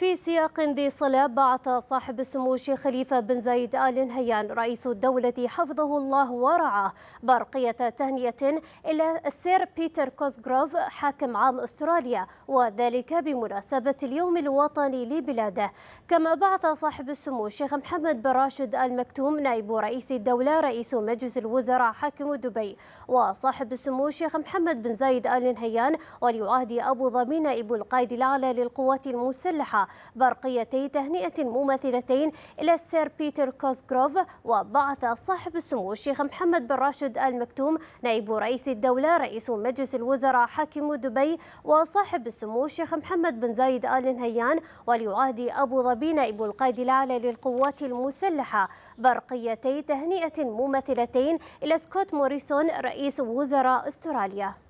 في سياق ذي صلة بعث صاحب السمو الشيخ خليفة بن زايد آل نهيان رئيس الدولة حفظه الله ورعاه برقية تهنئة إلى السير بيتر كوزغروف حاكم عام أستراليا وذلك بمناسبة اليوم الوطني لبلاده كما بعث صاحب السمو الشيخ محمد بن راشد آل مكتوم نائب رئيس الدولة رئيس مجلس الوزراء حاكم دبي وصاحب السمو الشيخ محمد بن زايد آل نهيان ولي عهد أبو ظبي نائب القائد الأعلى للقوات المسلحة برقيتي تهنئة مماثلتين إلى السير بيتر كوزغروف وبعث صاحب السمو الشيخ محمد بن راشد آل مكتوم نائب رئيس الدولة رئيس مجلس الوزراء حاكم دبي وصاحب السمو الشيخ محمد بن زايد آل نهيان وليعادي أبو ظبي نائب القائد الأعلى للقوات المسلحة برقيتي تهنئة مماثلتين إلى سكوت موريسون رئيس وزراء أستراليا